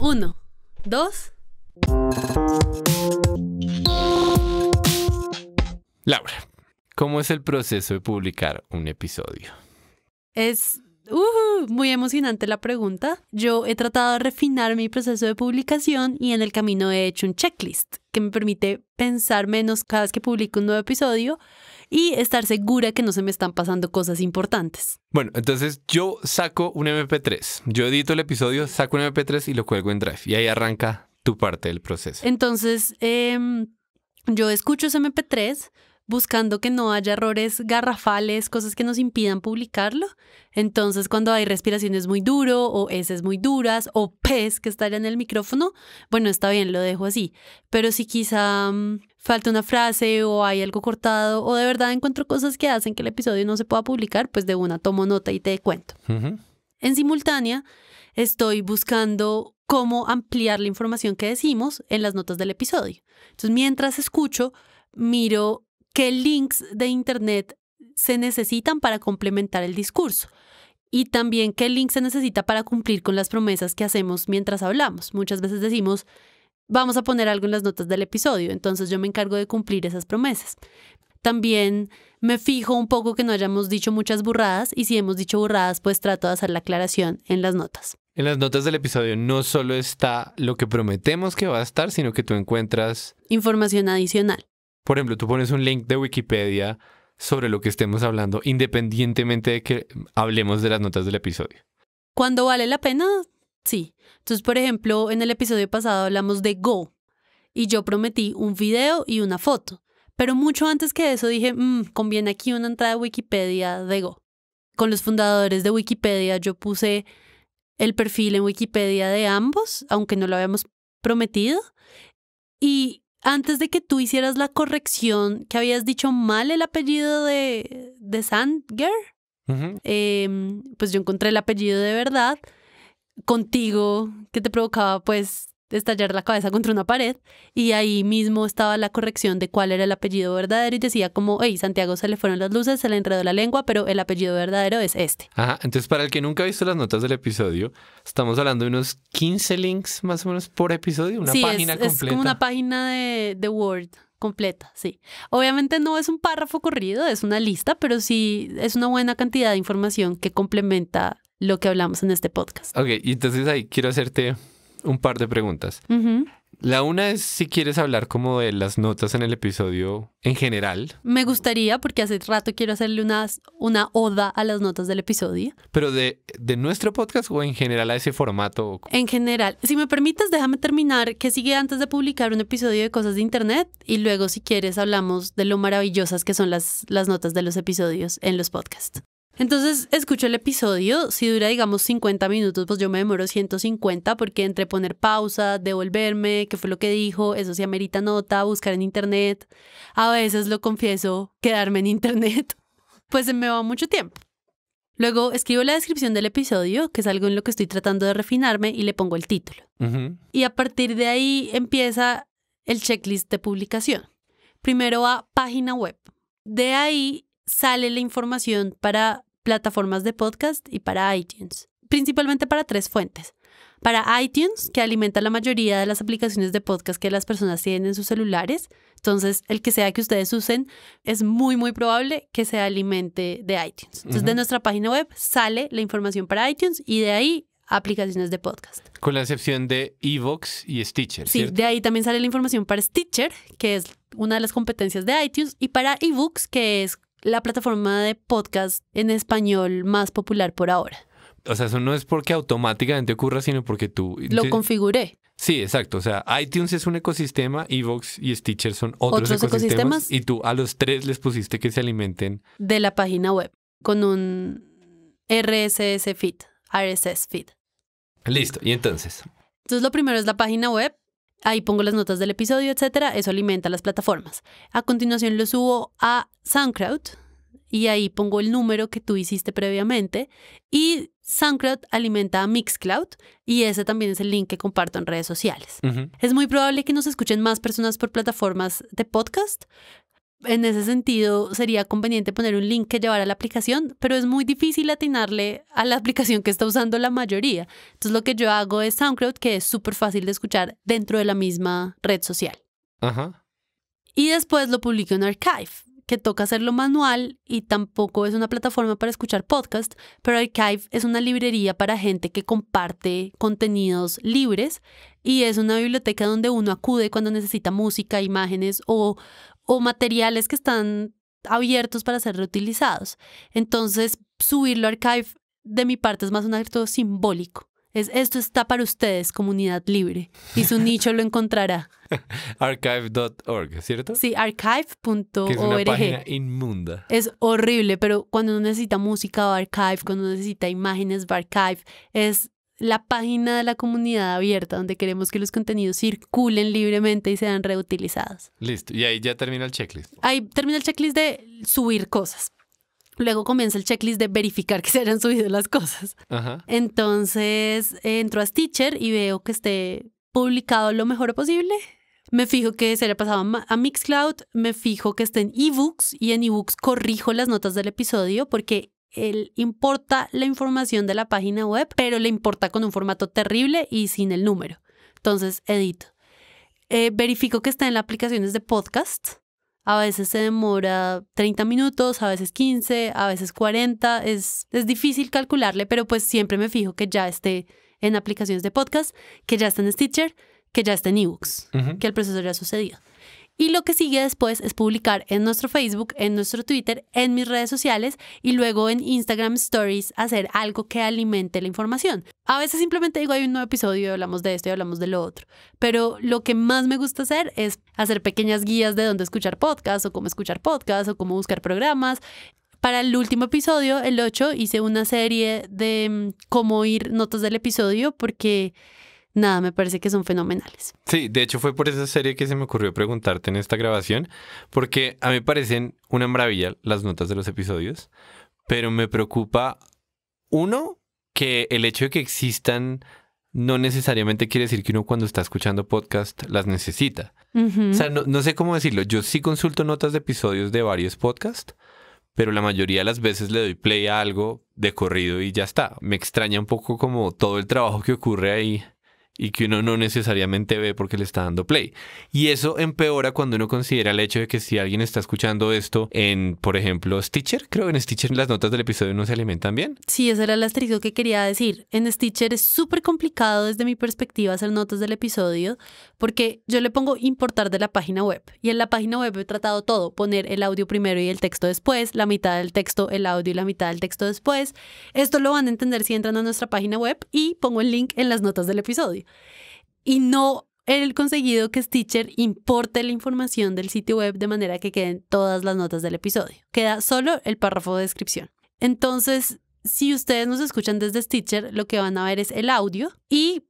Uno, dos. Laura, ¿cómo es el proceso de publicar un episodio? Es muy emocionante la pregunta. Yo he tratado de refinar mi proceso de publicación y en el camino he hecho un checklist que me permite pensar menos cada vez que publico un nuevo episodio y estar segura que no se me están pasando cosas importantes. Bueno, entonces yo saco un MP3. Yo edito el episodio, saco un MP3 y lo cuelgo en Drive. Y ahí arranca tu parte del proceso. Entonces, em, yo escucho ese MP3 buscando que no haya errores garrafales, cosas que nos impidan publicarlo. Entonces, cuando hay respiraciones muy duro o S muy duras o pez que estaría en el micrófono, bueno, está bien, lo dejo así. Pero si quizá mm, falta una frase o hay algo cortado o de verdad encuentro cosas que hacen que el episodio no se pueda publicar, pues de una tomo nota y te cuento. En simultánea, estoy buscando cómo ampliar la información que decimos en las notas del episodio. Entonces, mientras escucho, miro qué links de Internet se necesitan para complementar el discurso y también qué links se necesita para cumplir con las promesas que hacemos mientras hablamos. Muchas veces decimos, vamos a poner algo en las notas del episodio, entonces yo me encargo de cumplir esas promesas. También me fijo un poco que no hayamos dicho muchas burradas y si hemos dicho burradas, pues trato de hacer la aclaración en las notas. En las notas del episodio no solo está lo que prometemos que va a estar, sino que tú encuentras información adicional. Por ejemplo, tú pones un link de Wikipedia sobre lo que estemos hablando, independientemente de que hablemos de las notas del episodio. Cuando vale la pena, sí. Entonces, por ejemplo, en el episodio pasado hablamos de Go y yo prometí un video y una foto. Pero mucho antes que eso dije, mm, conviene aquí una entrada de Wikipedia de Go. Con los fundadores de Wikipedia yo puse el perfil en Wikipedia de ambos, aunque no lo habíamos prometido. Y antes de que tú hicieras la corrección que habías dicho mal el apellido de, de em, pues yo encontré el apellido de verdad contigo que te provocaba pues estallar la cabeza contra una pared y ahí mismo estaba la corrección de cuál era el apellido verdadero y decía como, hey, Santiago se le fueron las luces, se le enredó la lengua, pero el apellido verdadero es este. Ajá, entonces para el que nunca ha visto las notas del episodio, estamos hablando de unos 15 links más o menos por episodio, una página es, completa. Es como una página de, de Word completa, sí. Obviamente no es un párrafo corrido, es una lista, pero sí es una buena cantidad de información que complementa lo que hablamos en este podcast. Ok, y entonces ahí quiero hacerte un par de preguntas. La una es si quieres hablar como de las notas en el episodio en general. Me gustaría, porque hace rato quiero hacerle unas, una oda a las notas del episodio. Pero de, de nuestro podcast o en general a ese formato. En general. Si me permites, déjame terminar que sigue antes de publicar un episodio de cosas de internet y luego si quieres hablamos de lo maravillosas que son las, las notas de los episodios en los podcasts. Entonces, escucho el episodio, si dura, digamos, 50 minutos, pues yo me demoro 150 porque entre poner pausa, devolverme, qué fue lo que dijo, eso sí amerita nota, buscar en internet, a veces lo confieso, quedarme en internet, pues se me va mucho tiempo. Luego escribo la descripción del episodio, que es algo en lo que estoy tratando de refinarme, y le pongo el título. Y a partir de ahí empieza el checklist de publicación. Primero a página web. De ahí sale la información para plataformas de podcast y para iTunes, principalmente para tres fuentes. Para iTunes, que alimenta la mayoría de las aplicaciones de podcast que las personas tienen en sus celulares, entonces el que sea que ustedes usen es muy, muy probable que se alimente de iTunes. Entonces de nuestra página web sale la información para iTunes y de ahí aplicaciones de podcast. Con la excepción de Evox y Stitcher. Sí, de ahí también sale la información para Stitcher, que es una de las competencias de iTunes, y para eBooks, que es la plataforma de podcast en español más popular por ahora. O sea, eso no es porque automáticamente ocurra, sino porque tú... Lo configuré. Sí, exacto. O sea, iTunes es un ecosistema, Evox y Stitcher son otros, ecosistemas, ecosistemas. Y tú a los tres les pusiste que se alimenten... De la página web, con un RSS feed, RSS feed. Listo, y entonces... Entonces lo primero es la página web, Ahí pongo las notas del episodio, etcétera. Eso alimenta las plataformas. A continuación lo subo a SoundCloud y ahí pongo el número que tú hiciste previamente y SoundCloud alimenta a Mixcloud y ese también es el link que comparto en redes sociales. Es muy probable que nos escuchen más personas por plataformas de podcast, en ese sentido sería conveniente poner un link que llevara a la aplicación, pero es muy difícil atinarle a la aplicación que está usando la mayoría. Entonces lo que yo hago es SoundCloud, que es súper fácil de escuchar dentro de la misma red social. Ajá. Y después lo publico en Archive, que toca hacerlo manual y tampoco es una plataforma para escuchar podcast, pero Archive es una librería para gente que comparte contenidos libres y es una biblioteca donde uno acude cuando necesita música, imágenes o o materiales que están abiertos para ser reutilizados. Entonces, subirlo a Archive de mi parte es más un acto simbólico. Es, esto está para ustedes, comunidad libre, y su nicho lo encontrará. archive.org, ¿cierto? Sí, archive.org. Es una inmunda. Es horrible, pero cuando uno necesita música o archive, cuando uno necesita imágenes va archive, es la página de la comunidad abierta donde queremos que los contenidos circulen libremente y sean reutilizados. Listo, y ahí ya termina el checklist. Ahí termina el checklist de subir cosas. Luego comienza el checklist de verificar que se hayan subido las cosas. Entonces entro a Stitcher y veo que esté publicado lo mejor posible. Me fijo que se le pasado a Mixcloud, me fijo que esté en ebooks y en ebooks corrijo las notas del episodio porque él importa la información de la página web, pero le importa con un formato terrible y sin el número. Entonces, edito. Eh, verifico que está en las aplicaciones de podcast. A veces se demora 30 minutos, a veces 15, a veces 40. Es, difícil calcularle, pero pues siempre me fijo que ya esté en aplicaciones de podcast, que ya esté en Stitcher, que ya esté en ebooks, que el proceso ya sucedía. Y lo que sigue después es publicar en nuestro Facebook, en nuestro Twitter, en mis redes sociales y luego en Instagram Stories hacer algo que alimente la información. A veces simplemente digo, hay un nuevo episodio y hablamos de esto y hablamos de lo otro. Pero lo que más me gusta hacer es hacer pequeñas guías de dónde escuchar podcasts o cómo escuchar podcasts o cómo buscar programas. Para el último episodio, el 8, hice una serie de mm, cómo ir notas del episodio porque nada, me parece que son fenomenales. Sí, de hecho fue por esa serie que se me ocurrió preguntarte en esta grabación, porque a mí parecen una maravilla las notas de los episodios, pero me preocupa, uno, que el hecho de que existan no necesariamente quiere decir que uno cuando está escuchando podcast las necesita. O sea, no, no, sé cómo decirlo. Yo sí consulto notas de episodios de varios podcasts, pero la mayoría de las veces le doy play a algo de corrido y ya está. Me extraña un poco como todo el trabajo que ocurre ahí y que uno no necesariamente ve porque le está dando play. Y eso empeora cuando uno considera el hecho de que si alguien está escuchando esto en, por ejemplo, Stitcher, creo que en Stitcher las notas del episodio no se alimentan bien. Sí, esa era el asterisco que quería decir. En Stitcher es súper complicado desde mi perspectiva hacer notas del episodio porque yo le pongo importar de la página web y en la página web he tratado todo, poner el audio primero y el texto después, la mitad del texto, el audio y la mitad del texto después. Esto lo van a entender si entran a nuestra página web y pongo el link en las notas del episodio y no el conseguido que Stitcher importe la información del sitio web de manera que queden todas las notas del episodio. Queda solo el párrafo de descripción. Entonces, si ustedes nos escuchan desde Stitcher, lo que van a ver es el audio y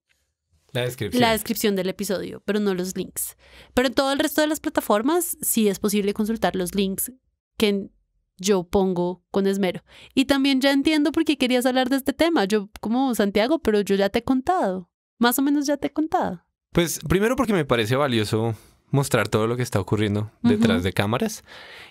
la descripción. la descripción. del episodio, pero no los links. Pero en todo el resto de las plataformas sí es posible consultar los links que yo pongo con esmero. Y también ya entiendo por qué querías hablar de este tema, yo como Santiago, pero yo ya te he contado más o menos ya te he contado. Pues primero porque me parece valioso mostrar todo lo que está ocurriendo detrás de cámaras.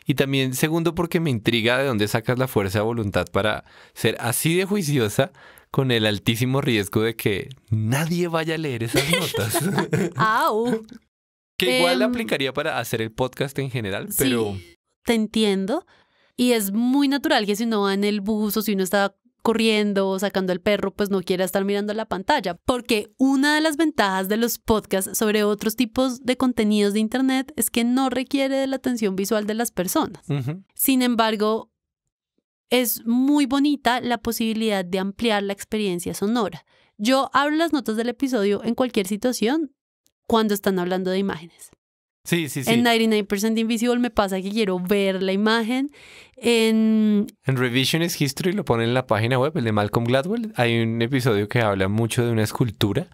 Y también, segundo, porque me intriga de dónde sacas la fuerza de voluntad para ser así de juiciosa con el altísimo riesgo de que nadie vaya a leer esas notas. ¡Au! que igual la em, aplicaría para hacer el podcast en general, pero... Sí, te entiendo. Y es muy natural que si uno va en el bus o si uno está corriendo o sacando el perro, pues no quiera estar mirando la pantalla. Porque una de las ventajas de los podcasts sobre otros tipos de contenidos de Internet es que no requiere de la atención visual de las personas. Sin embargo, es muy bonita la posibilidad de ampliar la experiencia sonora. Yo hablo las notas del episodio en cualquier situación cuando están hablando de imágenes. Sí, sí, sí. En 99% Invisible me pasa que quiero ver la imagen. En... en Revisionist History lo ponen en la página web, el de Malcolm Gladwell. Hay un episodio que habla mucho de una escultura.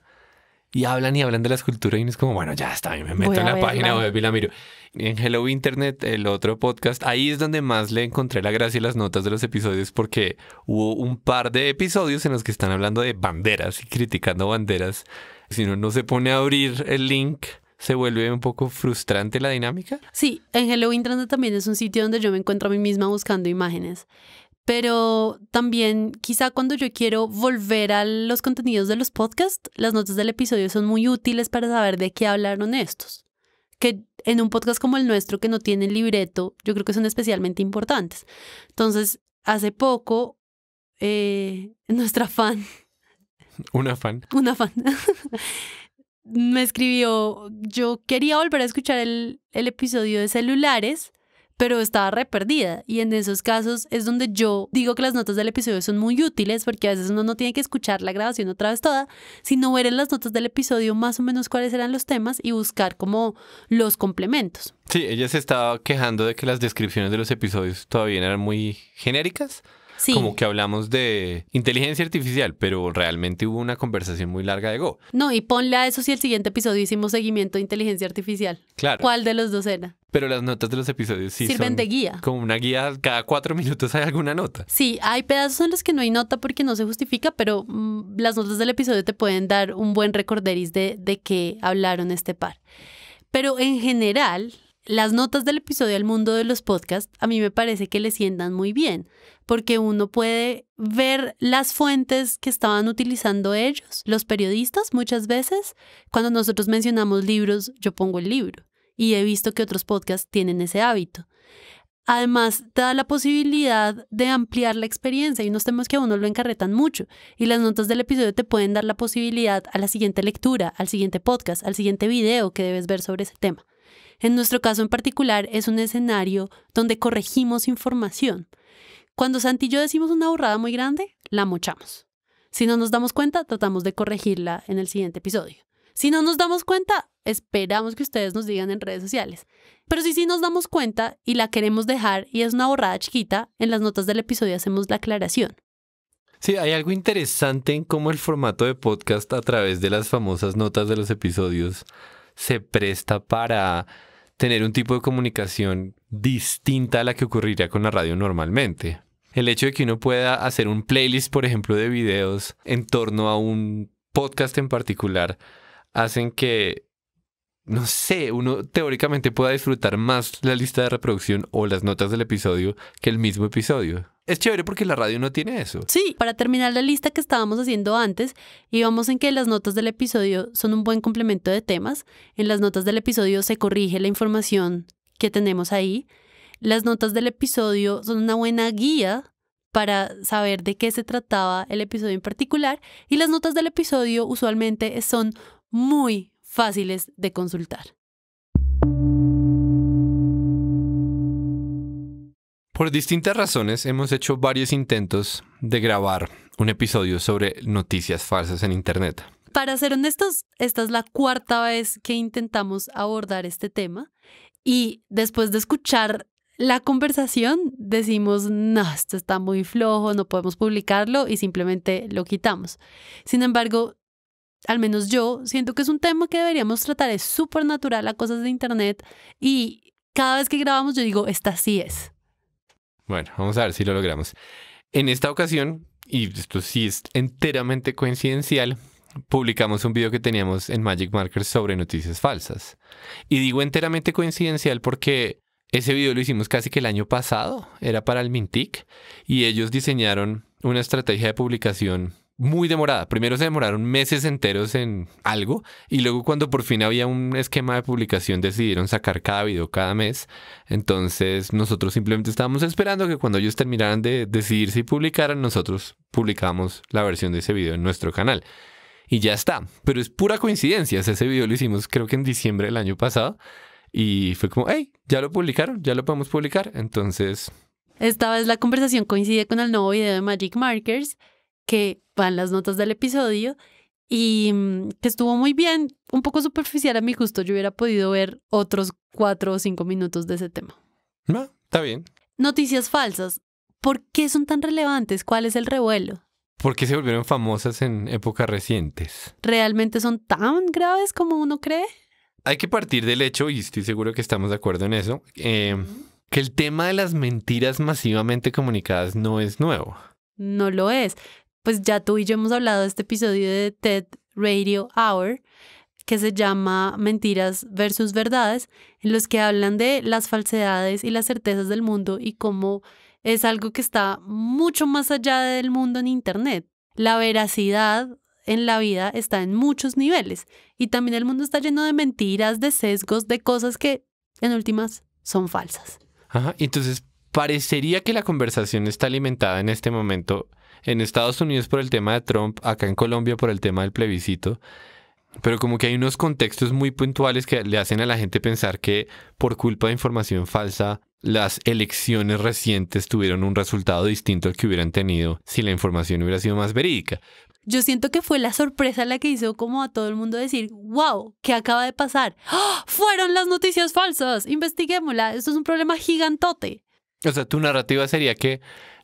Y hablan y hablan de la escultura y es como, bueno, ya está, me meto en la página web y la miro. En Hello Internet, el otro podcast, ahí es donde más le encontré la gracia y las notas de los episodios porque hubo un par de episodios en los que están hablando de banderas y criticando banderas. Si uno no se pone a abrir el link se vuelve un poco frustrante la dinámica. Sí, en Hello Internet también es un sitio donde yo me encuentro a mí misma buscando imágenes. Pero también quizá cuando yo quiero volver a los contenidos de los podcasts, las notas del episodio son muy útiles para saber de qué hablaron estos. Que en un podcast como el nuestro, que no tiene libreto, yo creo que son especialmente importantes. Entonces, hace poco, eh, nuestra fan... Una fan. Una fan. me escribió, yo quería volver a escuchar el, el episodio de celulares, pero estaba re Y en esos casos es donde yo digo que las notas del episodio son muy útiles porque a veces uno no tiene que escuchar la grabación otra vez toda, sino ver en las notas del episodio más o menos cuáles eran los temas y buscar como los complementos. Sí, ella se estaba quejando de que las descripciones de los episodios todavía eran muy genéricas como que hablamos de inteligencia artificial, pero realmente hubo una conversación muy larga de Go. No, y ponle a eso si el siguiente episodio hicimos seguimiento de inteligencia artificial. Claro. ¿Cuál de los dos era? Pero las notas de los episodios sí sirven de guía. Como una guía, cada cuatro minutos hay alguna nota. Sí, hay pedazos en los que no hay nota porque no se justifica, pero mm, las notas del episodio te pueden dar un buen recorderis de, de qué hablaron este par. Pero en general, las notas del episodio al mundo de los podcasts a mí me parece que le sientan muy bien, porque uno puede ver las fuentes que estaban utilizando ellos, los periodistas muchas veces. Cuando nosotros mencionamos libros, yo pongo el libro y he visto que otros podcasts tienen ese hábito. Además, te da la posibilidad de ampliar la experiencia y unos temas que a uno lo encarretan mucho. Y las notas del episodio te pueden dar la posibilidad a la siguiente lectura, al siguiente podcast, al siguiente video que debes ver sobre ese tema. En nuestro caso en particular es un escenario donde corregimos información. Cuando Santi y yo decimos una borrada muy grande, la mochamos. Si no nos damos cuenta, tratamos de corregirla en el siguiente episodio. Si no nos damos cuenta, esperamos que ustedes nos digan en redes sociales. Pero si sí nos damos cuenta y la queremos dejar y es una borrada chiquita, en las notas del episodio hacemos la aclaración. Sí, hay algo interesante en cómo el formato de podcast a través de las famosas notas de los episodios se presta para tener un tipo de comunicación distinta a la que ocurriría con la radio normalmente. El hecho de que uno pueda hacer un playlist, por ejemplo, de videos en torno a un podcast en particular, hacen que no sé, uno teóricamente pueda disfrutar más la lista de reproducción o las notas del episodio que el mismo episodio. Es chévere porque la radio no tiene eso. Sí, para terminar la lista que estábamos haciendo antes, íbamos en que las notas del episodio son un buen complemento de temas. En las notas del episodio se corrige la información que tenemos ahí. Las notas del episodio son una buena guía para saber de qué se trataba el episodio en particular. Y las notas del episodio usualmente son muy, fáciles de consultar. Por distintas razones hemos hecho varios intentos de grabar un episodio sobre noticias falsas en Internet. Para ser honestos, esta es la cuarta vez que intentamos abordar este tema y después de escuchar la conversación decimos, no, esto está muy flojo, no podemos publicarlo y simplemente lo quitamos. Sin embargo, al menos yo, siento que es un tema que deberíamos tratar, es súper natural a cosas de Internet y cada vez que grabamos yo digo, esta sí es. Bueno, vamos a ver si lo logramos. En esta ocasión, y esto sí es enteramente coincidencial, publicamos un video que teníamos en Magic Markers sobre noticias falsas. Y digo enteramente coincidencial porque ese video lo hicimos casi que el año pasado, era para el Mintic, y ellos diseñaron una estrategia de publicación muy demorada. Primero se demoraron meses enteros en algo y luego cuando por fin había un esquema de publicación decidieron sacar cada video cada mes. Entonces nosotros simplemente estábamos esperando que cuando ellos terminaran de decidir si publicaran, nosotros publicamos la versión de ese video en nuestro canal. Y ya está. Pero es pura coincidencia. Ese video lo hicimos creo que en diciembre del año pasado. Y fue como, hey, ya lo publicaron, ya lo podemos publicar. Entonces... Esta vez la conversación coincide con el nuevo video de Magic Markers que van las notas del episodio y mm, que estuvo muy bien, un poco superficial a mi gusto. Yo hubiera podido ver otros cuatro o cinco minutos de ese tema. No, ah, está bien. Noticias falsas. ¿Por qué son tan relevantes? ¿Cuál es el revuelo? ¿Por qué se volvieron famosas en épocas recientes? ¿Realmente son tan graves como uno cree? Hay que partir del hecho, y estoy seguro que estamos de acuerdo en eso, eh, que el tema de las mentiras masivamente comunicadas no es nuevo. No lo es pues ya tú y yo hemos hablado de este episodio de TED Radio Hour que se llama Mentiras versus Verdades, en los que hablan de las falsedades y las certezas del mundo y cómo es algo que está mucho más allá del mundo en Internet. La veracidad en la vida está en muchos niveles y también el mundo está lleno de mentiras, de sesgos, de cosas que en últimas son falsas. Ajá, entonces parecería que la conversación está alimentada en este momento en Estados Unidos por el tema de Trump, acá en Colombia por el tema del plebiscito. Pero como que hay unos contextos muy puntuales que le hacen a la gente pensar que por culpa de información falsa las elecciones recientes tuvieron un resultado distinto al que hubieran tenido si la información hubiera sido más verídica. Yo siento que fue la sorpresa la que hizo como a todo el mundo decir, wow, ¿qué acaba de pasar? ¡Ah! fueron las noticias falsas, investiguémosla, esto es un problema gigantote. O sea, tu narrativa sería que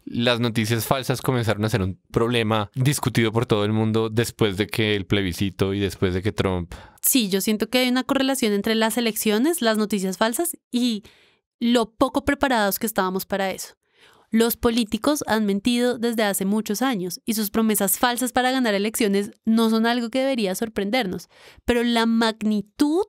las noticias falsas comenzaron a ser un problema discutido por todo el mundo después de que el plebiscito y después de que Trump... Sí, yo siento que hay una correlación entre las elecciones, las noticias falsas y lo poco preparados que estábamos para eso. Los políticos han mentido desde hace muchos años y sus promesas falsas para ganar elecciones no son algo que debería sorprendernos, pero la magnitud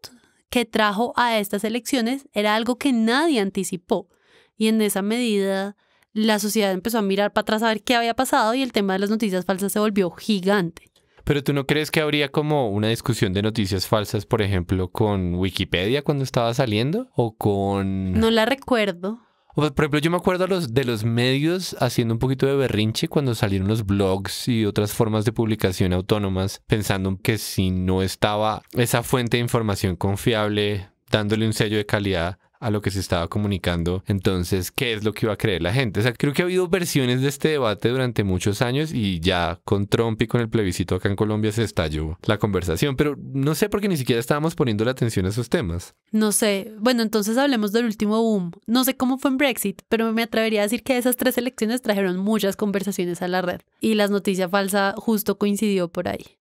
que trajo a estas elecciones era algo que nadie anticipó y en esa medida la sociedad empezó a mirar para atrás a ver qué había pasado y el tema de las noticias falsas se volvió gigante. Pero tú no crees que habría como una discusión de noticias falsas, por ejemplo, con Wikipedia cuando estaba saliendo o con... No la recuerdo. Pues, por ejemplo, yo me acuerdo los, de los medios haciendo un poquito de berrinche cuando salieron los blogs y otras formas de publicación autónomas, pensando que si no estaba esa fuente de información confiable dándole un sello de calidad a lo que se estaba comunicando, entonces, ¿qué es lo que iba a creer la gente? O sea, creo que ha habido versiones de este debate durante muchos años y ya con Trump y con el plebiscito acá en Colombia se estalló la conversación, pero no sé por qué ni siquiera estábamos poniendo la atención a esos temas. No sé, bueno, entonces hablemos del último boom. No sé cómo fue en Brexit, pero me atrevería a decir que esas tres elecciones trajeron muchas conversaciones a la red y las noticias falsa justo coincidió por ahí.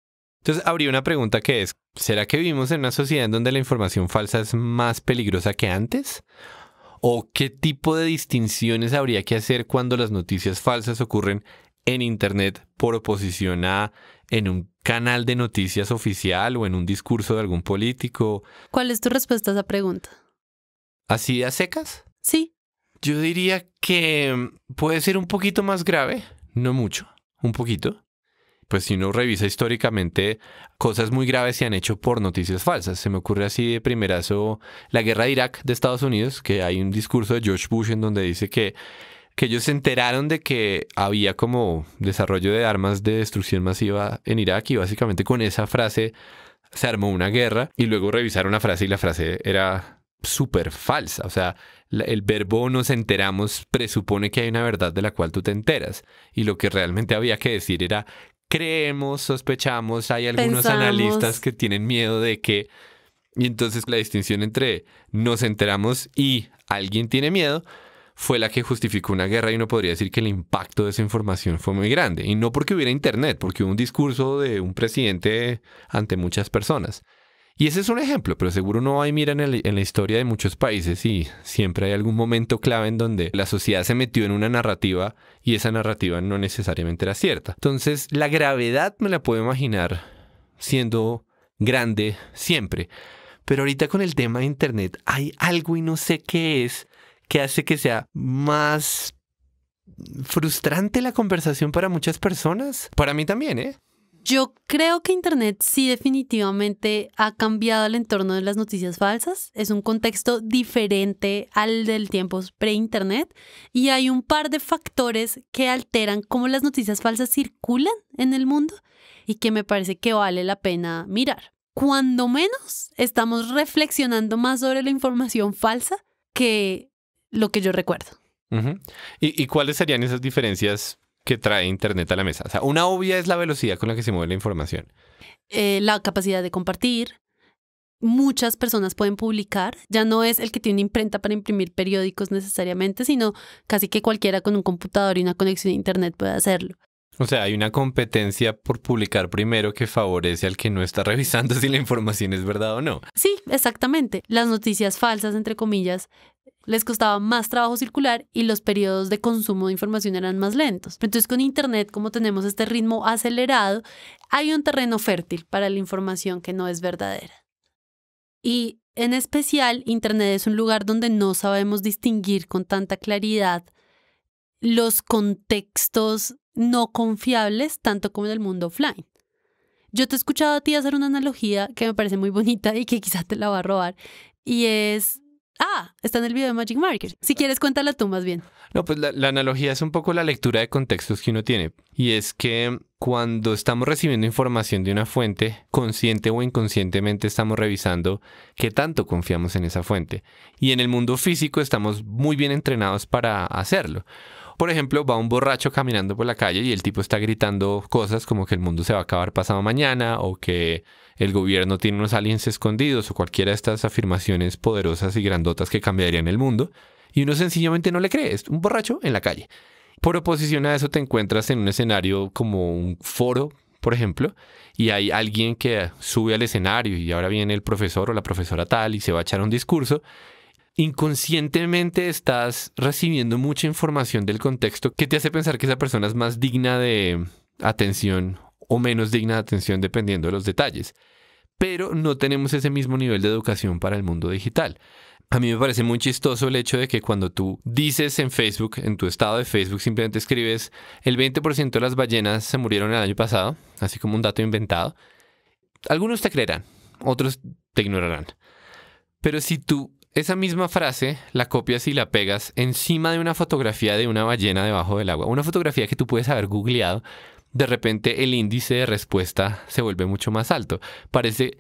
Entonces habría una pregunta que es, ¿será que vivimos en una sociedad en donde la información falsa es más peligrosa que antes? ¿O qué tipo de distinciones habría que hacer cuando las noticias falsas ocurren en Internet por oposición a en un canal de noticias oficial o en un discurso de algún político? ¿Cuál es tu respuesta a esa pregunta? ¿Así de a secas? Sí. Yo diría que mm, puede ser un poquito más grave, no mucho, un poquito pues si uno revisa históricamente, cosas muy graves se han hecho por noticias falsas. Se me ocurre así de primerazo la guerra de Irak de Estados Unidos, que hay un discurso de George Bush en donde dice que, que ellos se enteraron de que había como desarrollo de armas de destrucción masiva en Irak y básicamente con esa frase se armó una guerra y luego revisaron la frase y la frase era súper falsa. O sea, el verbo nos enteramos presupone que hay una verdad de la cual tú te enteras. Y lo que realmente había que decir era creemos, sospechamos, hay algunos analistas que tienen miedo de que... Y entonces la distinción entre nos enteramos y alguien tiene miedo fue la que justificó una guerra y uno podría decir que el impacto de esa información fue muy grande. Y no porque hubiera internet, porque hubo un discurso de un presidente ante muchas personas. Y ese es un ejemplo, pero seguro no hay mira en, la historia de muchos países y siempre hay algún momento clave en donde la sociedad se metió en una narrativa y esa narrativa no necesariamente era cierta. Entonces, la gravedad me la puedo imaginar siendo grande siempre. Pero ahorita con el tema de Internet hay algo y no sé qué es que hace que sea más frustrante la conversación para muchas personas. Para mí también, ¿eh? Yo creo que Internet sí definitivamente ha cambiado el entorno de las noticias falsas. Es un contexto diferente al del tiempo pre-Internet y hay un par de factores que alteran cómo las noticias falsas circulan en el mundo y que me parece que vale la pena mirar. Cuando menos estamos reflexionando más sobre la información falsa que lo que yo recuerdo. ¿Y cuáles serían esas diferencias que trae Internet a la mesa. O sea, una obvia es la velocidad con la que se mueve la información. Eh, la capacidad de compartir. Muchas personas pueden publicar. Ya no es el que tiene una imprenta para imprimir periódicos necesariamente, sino casi que cualquiera con un computador y una conexión a Internet puede hacerlo. O sea, hay una competencia por publicar primero que favorece al que no está revisando si la información es verdad o no. Sí, exactamente. Las noticias falsas, entre comillas, les costaba más trabajo circular y los periodos de consumo de información eran más lentos. Entonces con Internet, como tenemos este ritmo acelerado, hay un terreno fértil para la información que no es verdadera. Y en especial, Internet es un lugar donde no sabemos distinguir con tanta claridad los contextos no confiables, tanto como en el mundo offline. Yo te he escuchado a ti hacer una analogía que me parece muy bonita y que quizá te la va a robar, y es Ah, está en el video de Magic Marker. Si quieres, cuéntala tú más bien. No, pues la, la, analogía es un poco la lectura de contextos que uno tiene. Y es que cuando estamos recibiendo información de una fuente, consciente o inconscientemente estamos revisando qué tanto confiamos en esa fuente. Y en el mundo físico estamos muy bien entrenados para hacerlo. Por ejemplo, va un borracho caminando por la calle y el tipo está gritando cosas como que el mundo se va a acabar pasado mañana o que el gobierno tiene unos aliens escondidos o cualquiera de estas afirmaciones poderosas y grandotas que cambiarían el mundo. Y uno sencillamente no le cree, es un borracho en la calle. Por oposición a eso te encuentras en un escenario como un foro, por ejemplo, y hay alguien que sube al escenario y ahora viene el profesor o la profesora tal y se va a echar un discurso inconscientemente estás recibiendo mucha información del contexto que te hace pensar que esa persona es más digna de atención o menos digna de atención dependiendo de los detalles. Pero no tenemos ese mismo nivel de educación para el mundo digital. A mí me parece muy chistoso el hecho de que cuando tú dices en Facebook, en tu estado de Facebook, simplemente escribes el 20% de las ballenas se murieron el año pasado, así como un dato inventado. Algunos te creerán, otros te ignorarán. Pero si tú esa misma frase la copias y la pegas encima de una fotografía de una ballena debajo del agua. Una fotografía que tú puedes haber googleado. De repente el índice de respuesta se vuelve mucho más alto. Parece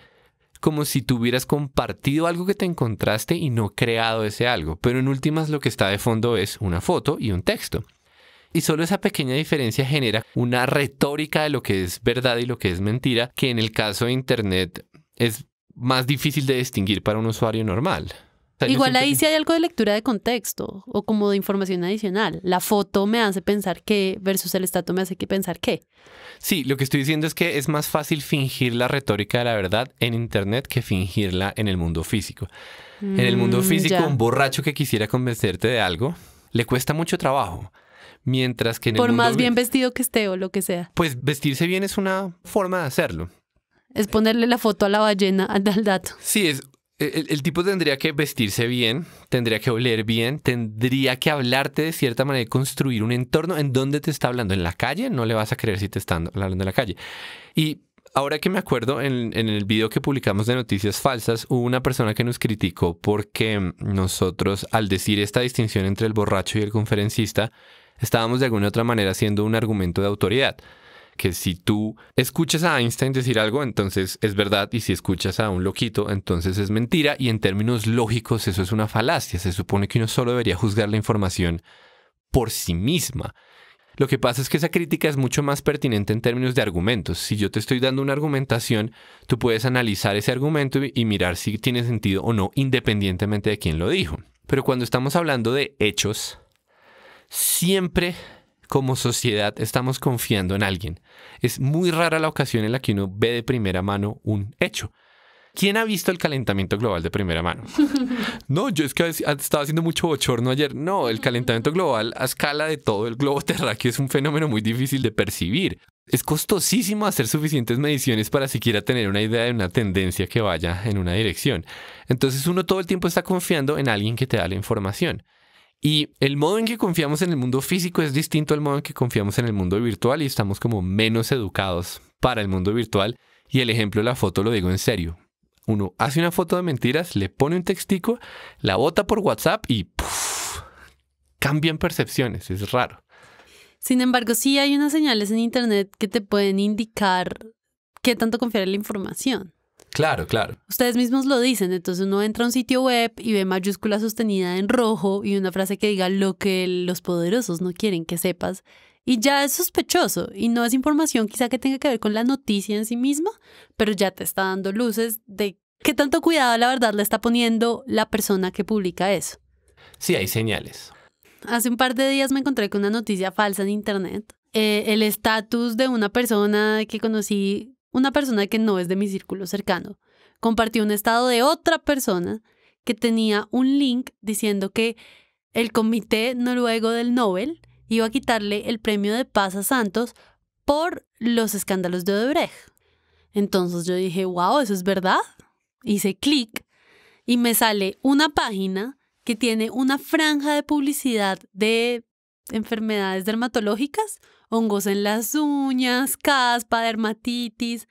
como si tú hubieras compartido algo que te encontraste y no creado ese algo. Pero en últimas lo que está de fondo es una foto y un texto. Y solo esa pequeña diferencia genera una retórica de lo que es verdad y lo que es mentira, que en el caso de Internet es más difícil de distinguir para un usuario normal. Igual ahí sí hay algo de lectura de contexto o como de información adicional. La foto me hace pensar qué versus el estatus me hace que pensar qué. Sí, lo que estoy diciendo es que es más fácil fingir la retórica de la verdad en Internet que fingirla en el mundo físico. en el mundo mm, físico, un borracho que quisiera convencerte de algo le cuesta mucho trabajo. Mientras que en Por el mundo más bien vestido que esté o lo que sea. Pues vestirse bien es una forma de hacerlo. Es ponerle la foto a la ballena, al dato. Sí, es eh, el, tipo tendría que vestirse bien, tendría que oler bien, tendría que hablarte de cierta manera y construir un entorno en donde te está hablando. En la calle no le vas a creer si te está hablando en la calle. Y ahora que me acuerdo, en, en, el video que publicamos de noticias falsas, hubo una persona que nos criticó porque nosotros, al decir esta distinción entre el borracho y el conferencista, estábamos de alguna u otra manera haciendo un argumento de autoridad que si tú escuchas a Einstein decir algo, entonces es verdad, y si escuchas a un loquito, entonces es mentira, y en términos lógicos eso es una falacia, se supone que uno solo debería juzgar la información por sí misma. Lo que pasa es que esa crítica es mucho más pertinente en términos de argumentos. Si yo te estoy dando una argumentación, tú puedes analizar ese argumento y mirar si tiene sentido o no, independientemente de quién lo dijo. Pero cuando estamos hablando de hechos, siempre como sociedad estamos confiando en alguien. Es muy rara la ocasión en la que uno ve de primera mano un hecho. ¿Quién ha visto el calentamiento global de primera mano? No, yo es que estaba haciendo mucho bochorno ayer. No, el calentamiento global a escala de todo el globo terráqueo es un fenómeno muy difícil de percibir. Es costosísimo hacer suficientes mediciones para siquiera tener una idea de una tendencia que vaya en una dirección. Entonces uno todo el tiempo está confiando en alguien que te da la información. Y el modo en que confiamos en el mundo físico es distinto al modo en que confiamos en el mundo virtual y estamos como menos educados para el mundo virtual. Y el ejemplo de la foto lo digo en serio. Uno hace una foto de mentiras, le pone un textico, la bota por WhatsApp y cambian percepciones, es raro. Sin embargo, sí hay unas señales en Internet que te pueden indicar qué tanto confiar en la información. Claro, claro. Ustedes mismos lo dicen, entonces uno entra a un sitio web y ve mayúscula sostenida en rojo y una frase que diga lo que los poderosos no quieren que sepas y ya es sospechoso y no es información quizá que tenga que ver con la noticia en sí misma, pero ya te está dando luces de qué tanto cuidado la verdad le está poniendo la persona que publica eso. Sí, hay señales. Hace un par de días me encontré con una noticia falsa en internet. Eh, el estatus de una persona que conocí una persona que no es de mi círculo cercano compartió un estado de otra persona que tenía un link diciendo que el Comité Noruego del Nobel iba a quitarle el premio de paz a Santos por los escándalos de Odebrecht. Entonces yo dije, wow, eso es verdad. Hice clic y me sale una página que tiene una franja de publicidad de enfermedades dermatológicas hongos en las uñas, caspa, dermatitis.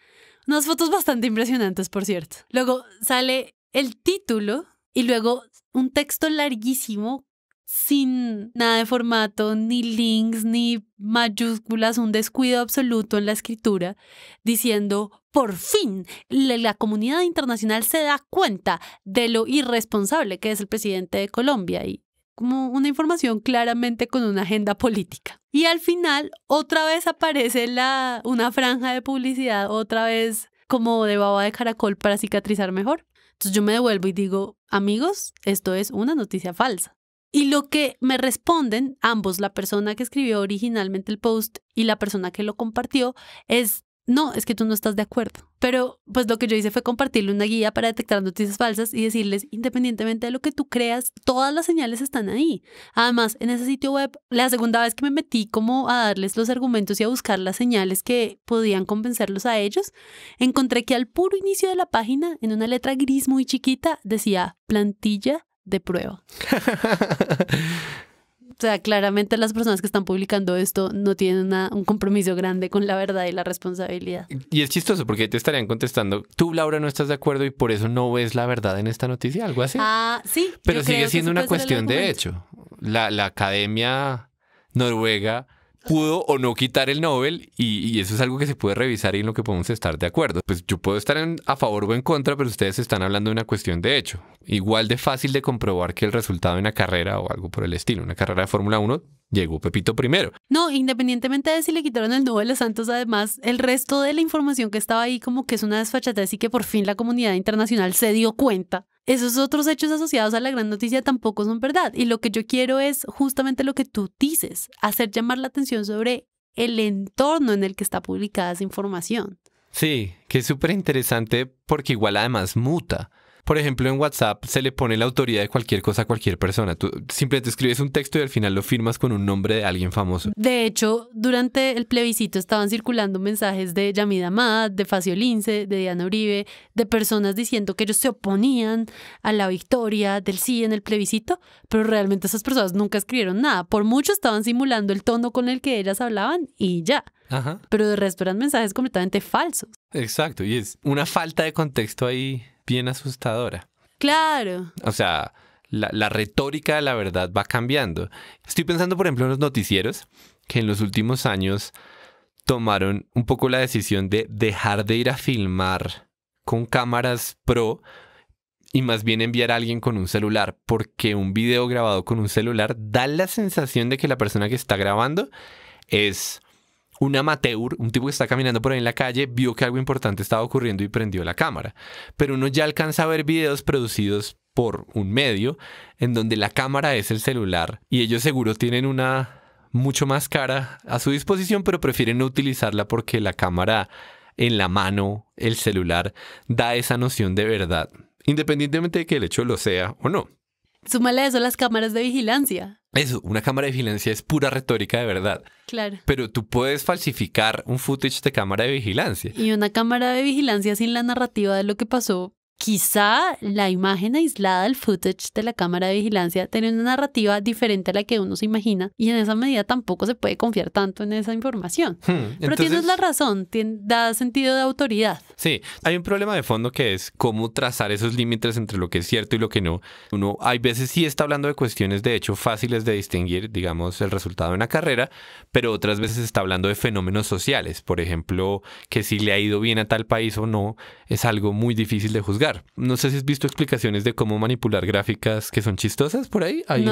Unas fotos bastante impresionantes, por cierto. Luego sale el título y luego un texto larguísimo sin nada de formato, ni links, ni mayúsculas, un descuido absoluto en la escritura, diciendo, por fin, la comunidad internacional se da cuenta de lo irresponsable que es el presidente de Colombia. Y como una información claramente con una agenda política. Y al final, otra vez aparece la, una franja de publicidad, otra vez como de baba de caracol para cicatrizar mejor. Entonces yo me devuelvo y digo, amigos, esto es una noticia falsa. Y lo que me responden ambos, la persona que escribió originalmente el post y la persona que lo compartió, es no, es que tú no estás de acuerdo. Pero pues lo que yo hice fue compartirle una guía para detectar noticias falsas y decirles, independientemente de lo que tú creas, todas las señales están ahí. Además, en ese sitio web, la segunda vez que me metí como a darles los argumentos y a buscar las señales que podían convencerlos a ellos, encontré que al puro inicio de la página, en una letra gris muy chiquita, decía plantilla de prueba. O sea, claramente las personas que están publicando esto no tienen un compromiso grande con la verdad y la responsabilidad. Y es chistoso porque te estarían contestando, tú Laura no estás de acuerdo y por eso no ves la verdad en esta noticia, algo así. Ah, sí. Pero sigue siendo una cuestión de hecho. la academia noruega pudo o no quitar el Nobel y, eso es algo que se puede revisar y en lo que podemos estar de acuerdo. Pues yo puedo estar a favor o en contra, pero ustedes están hablando de una cuestión de hecho. Igual de fácil de comprobar que el resultado de una carrera o algo por el estilo. Una carrera de Fórmula 1 llegó Pepito primero. No, independientemente de si le quitaron el nudo de los santos, además, el resto de la información que estaba ahí como que es una desfachatez y que por fin la comunidad internacional se dio cuenta. Esos otros hechos asociados a la gran noticia tampoco son verdad. Y lo que yo quiero es justamente lo que tú dices, hacer llamar la atención sobre el entorno en el que está publicada esa información. Sí, que es súper interesante porque igual además muta por ejemplo, en WhatsApp se le pone la autoridad de cualquier cosa a cualquier persona. Tú simplemente escribes un texto y al final lo firmas con un nombre de alguien famoso. De hecho, durante el plebiscito estaban circulando mensajes de Yamida Mad, de Facio Lince, de Diana Uribe, de personas diciendo que ellos se oponían a la victoria del sí en el plebiscito, pero realmente esas personas nunca escribieron nada. Por mucho estaban simulando el tono con el que ellas hablaban y ya. Ajá. Pero de resto eran mensajes completamente falsos. Exacto, y es una falta de contexto ahí bien asustadora. Claro. O sea, la, retórica de la verdad va cambiando. Estoy pensando, por ejemplo, en los noticieros, que en los últimos años tomaron un poco la decisión de dejar de ir a filmar con cámaras pro y más bien enviar a alguien con un celular, porque un video grabado con un celular da la sensación de que la persona que está grabando es un amateur, un tipo que está caminando por ahí en la calle, vio que algo importante estaba ocurriendo y prendió la cámara. Pero uno ya alcanza a ver videos producidos por un medio en donde la cámara es el celular y ellos seguro tienen una mucho más cara a su disposición, pero prefieren no utilizarla porque la cámara en la mano, el celular, da esa noción de verdad, independientemente de que el hecho lo sea o no. Súmale eso las cámaras de vigilancia. Eso, una cámara de vigilancia es pura retórica de verdad. Claro. Pero tú puedes falsificar un footage de cámara de vigilancia. Y una cámara de vigilancia sin la narrativa de lo que pasó quizá la imagen aislada del footage de la cámara de vigilancia tiene una narrativa diferente a la que uno se imagina y en esa medida tampoco se puede confiar tanto en esa información. Hmm, pero tienes la razón, da sentido de autoridad. Sí, hay un problema de fondo que es cómo trazar esos límites entre lo que es cierto y lo que no. Uno hay veces sí está hablando de cuestiones de hecho fáciles de distinguir, digamos, el resultado de una carrera, pero otras veces está hablando de fenómenos sociales, por ejemplo, que si le ha ido bien a tal país o no, es algo muy difícil de juzgar no sé si has visto explicaciones de cómo manipular gráficas que son chistosas por ahí. Hay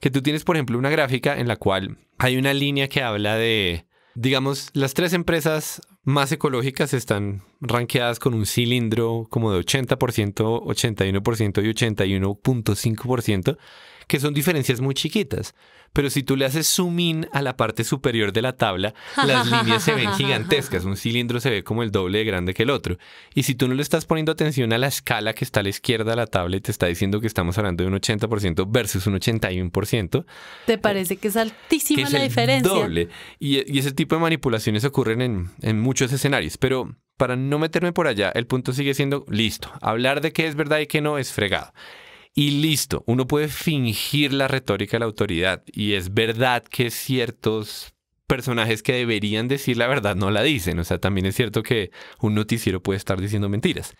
que tú tienes, por ejemplo, una gráfica en la cual hay una línea que habla de, digamos, las tres empresas más ecológicas están ranqueadas con un cilindro como de 80%, 81% y 81.5%, que son diferencias muy chiquitas. Pero si tú le haces zoom in a la parte superior de la tabla, las líneas se ven gigantescas. Un cilindro se ve como el doble de grande que el otro. Y si tú no le estás poniendo atención a la escala que está a la izquierda de la tabla y te está diciendo que estamos hablando de un 80% versus un 81%, te parece que es eh, altísima la diferencia. Doble. Y, ese tipo de manipulaciones ocurren en, en muchos escenarios. Pero para no meterme por allá, el punto sigue siendo listo. Hablar de qué es verdad y qué no es fregado. Y listo, uno puede fingir la retórica de la autoridad. Y es verdad que ciertos personajes que deberían decir la verdad no la dicen. O sea, también es cierto que un noticiero puede estar diciendo mentiras.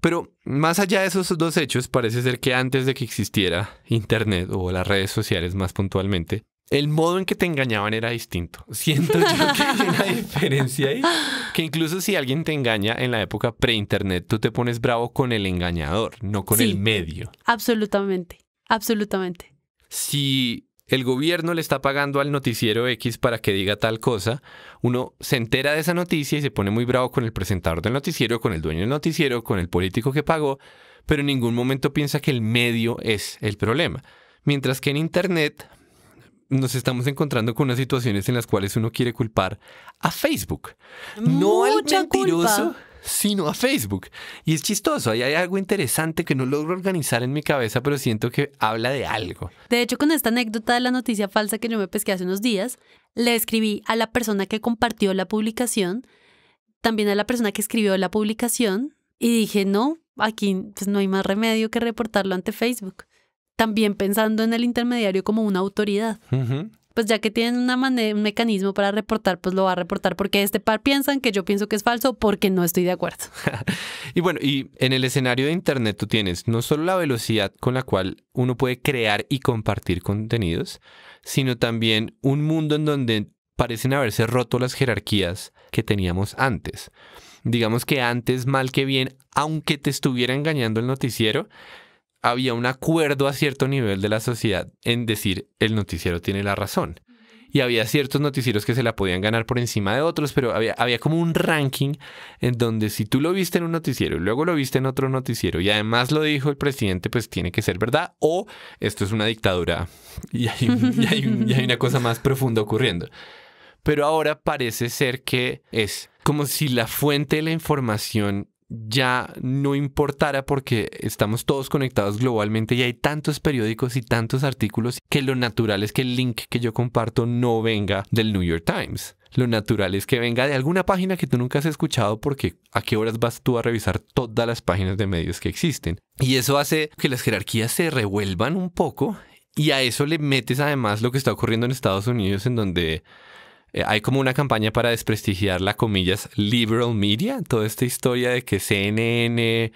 Pero más allá de esos dos hechos, parece ser que antes de que existiera Internet o las redes sociales más puntualmente, el modo en que te engañaban era distinto. Siento yo que hay una diferencia ahí que incluso si alguien te engaña en la época pre-internet, tú te pones bravo con el engañador, no con el medio. Absolutamente, absolutamente. Si el gobierno le está pagando al noticiero X para que diga tal cosa, uno se entera de esa noticia y se pone muy bravo con el presentador del noticiero, con el dueño del noticiero, con el político que pagó, pero en ningún momento piensa que el medio es el problema. Mientras que en Internet nos estamos encontrando con unas situaciones en las cuales uno quiere culpar a Facebook. No al mentiroso. sino a Facebook. Y es chistoso, ahí hay algo interesante que no logro organizar en mi cabeza, pero siento que habla de algo. De hecho, con esta anécdota de la noticia falsa que yo me pesqué hace unos días, le escribí a la persona que compartió la publicación, también a la persona que escribió la publicación, y dije, no, aquí pues, no hay más remedio que reportarlo ante Facebook también pensando en el intermediario como una autoridad. Pues ya que tienen una un mecanismo para reportar, pues lo va a reportar porque este par piensan que yo pienso que es falso porque no estoy de acuerdo. y bueno, y en el escenario de Internet tú tienes no solo la velocidad con la cual uno puede crear y compartir contenidos, sino también un mundo en donde parecen haberse roto las jerarquías que teníamos antes. Digamos que antes, mal que bien, aunque te estuviera engañando el noticiero, había un acuerdo a cierto nivel de la sociedad en decir el noticiero tiene la razón. Y había ciertos noticieros que se la podían ganar por encima de otros, pero había, había como un ranking en donde si tú lo viste en un noticiero luego lo viste en otro noticiero y además lo dijo el presidente, pues tiene que ser verdad o esto es una dictadura y hay, y hay una cosa más profunda ocurriendo. Pero ahora parece ser que es como si la fuente de la información ya no importara porque estamos todos conectados globalmente y hay tantos periódicos y tantos artículos que lo natural es que el link que yo comparto no venga del New York Times. Lo natural es que venga de alguna página que tú nunca has escuchado porque a qué horas vas tú a revisar todas las páginas de medios que existen. Y eso hace que las jerarquías se revuelvan un poco y a eso le metes además lo que está ocurriendo en Estados Unidos en donde eh, hay como una campaña para desprestigiar la comillas liberal media, toda esta historia de que CNN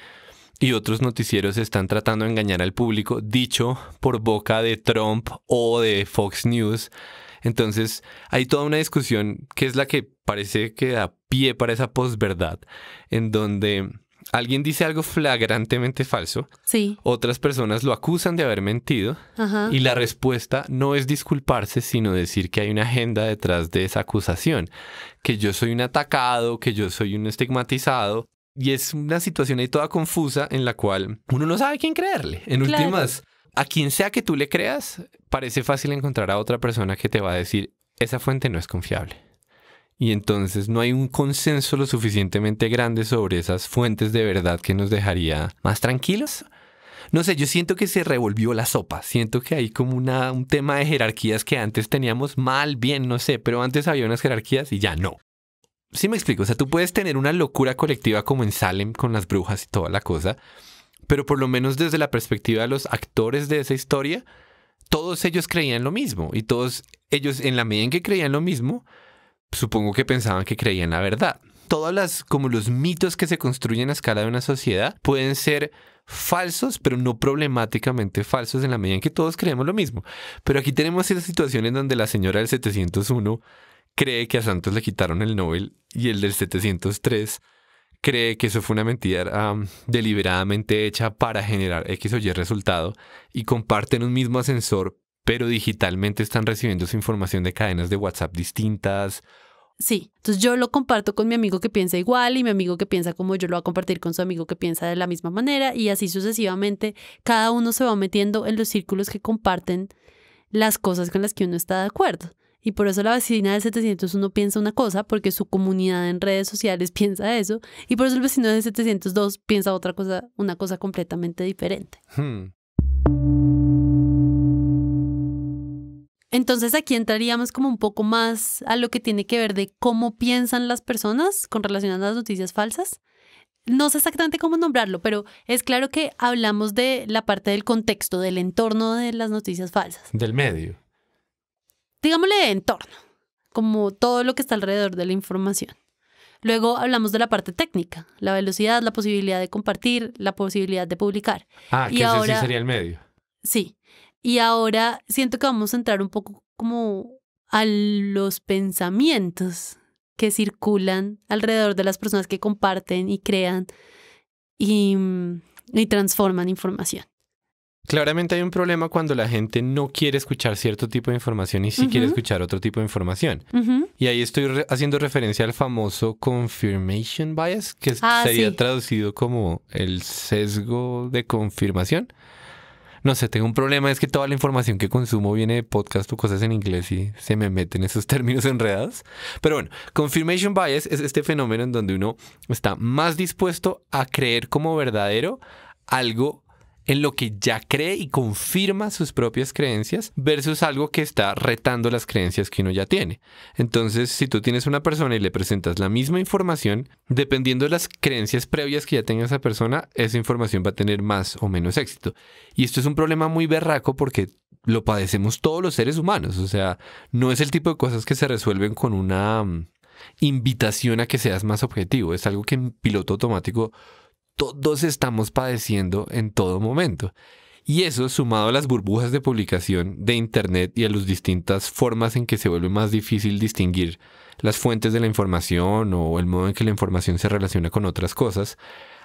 y otros noticieros están tratando de engañar al público, dicho por boca de Trump o de Fox News. Entonces hay toda una discusión que es la que parece que da pie para esa posverdad, en donde alguien dice algo flagrantemente falso, otras personas lo acusan de haber mentido y la respuesta no es disculparse, sino decir que hay una agenda detrás de esa acusación, que yo soy un atacado, que yo soy un estigmatizado. Y es una situación ahí toda confusa en la cual uno no sabe quién creerle. En últimas, a quien sea que tú le creas, parece fácil encontrar a otra persona que te va a decir, esa fuente no es confiable y entonces no hay un consenso lo suficientemente grande sobre esas fuentes de verdad que nos dejaría más tranquilos. No sé, yo siento que se revolvió la sopa, siento que hay como un tema de jerarquías que antes teníamos mal, bien, no sé, pero antes había unas jerarquías y ya no. Sí me explico, o sea, tú puedes tener una locura colectiva como en Salem con las brujas y toda la cosa, pero por lo menos desde la perspectiva de los actores de esa historia, todos ellos creían lo mismo y todos ellos en la medida en que creían lo mismo, supongo que pensaban que creían la verdad. Todas las, como los mitos que se construyen a escala de una sociedad pueden ser falsos, pero no problemáticamente falsos en la medida en que todos creemos lo mismo. Pero aquí tenemos esas situaciones donde la señora del 701 cree que a Santos le quitaron el Nobel y el del 703 cree que eso fue una mentira deliberadamente hecha para generar X o Y resultado y comparten un mismo ascensor, pero digitalmente están recibiendo esa información de cadenas de WhatsApp distintas. Sí, entonces yo lo comparto con mi amigo que piensa igual y mi amigo que piensa como yo lo va a compartir con su amigo que piensa de la misma manera y así sucesivamente cada uno se va metiendo en los círculos que comparten las cosas con las que uno está de acuerdo. Y por eso la vecina de 701 piensa una cosa, porque su comunidad en redes sociales piensa eso, y por eso el vecino de 702 piensa otra cosa, una cosa completamente diferente. Hmm. Entonces aquí entraríamos como un poco más a lo que tiene que ver de cómo piensan las personas con relación a las noticias falsas. No sé exactamente cómo nombrarlo, pero es claro que hablamos de la parte del contexto, del entorno de las noticias falsas. Del medio. Digámosle entorno, como todo lo que está alrededor de la información. Luego hablamos de la parte técnica, la velocidad, la posibilidad de compartir, la posibilidad de publicar. Ah, que sí sería el medio. Sí. Y ahora siento que vamos a entrar un poco como a los pensamientos que circulan alrededor de las personas que comparten y crean y, mm, transforman información. Claramente hay un problema cuando la gente no quiere escuchar cierto tipo de información y sí quiere escuchar otro tipo de información. Y ahí estoy haciendo referencia al famoso confirmation bias, que se ah, sería traducido como el sesgo de confirmación no sé, tengo un problema, es que toda la información que consumo viene de podcast o cosas en inglés y se me meten esos términos enredados. Pero bueno, confirmation bias es este fenómeno en donde uno está más dispuesto a creer como verdadero algo en lo que ya cree y confirma sus propias creencias versus algo que está retando las creencias que uno ya tiene. Entonces, si tú tienes una persona y le presentas la misma información, dependiendo de las creencias previas que ya tenga esa persona, esa información va a tener más o menos éxito. Y esto es un problema muy berraco porque lo padecemos todos los seres humanos. O sea, no es el tipo de cosas que se resuelven con una mm, invitación a que seas más objetivo. Es algo que en piloto automático todos estamos padeciendo en todo momento. Y eso, sumado a las burbujas de publicación de Internet y a las distintas formas en que se vuelve más difícil distinguir las fuentes de la información o el modo en que la información se relaciona con otras cosas,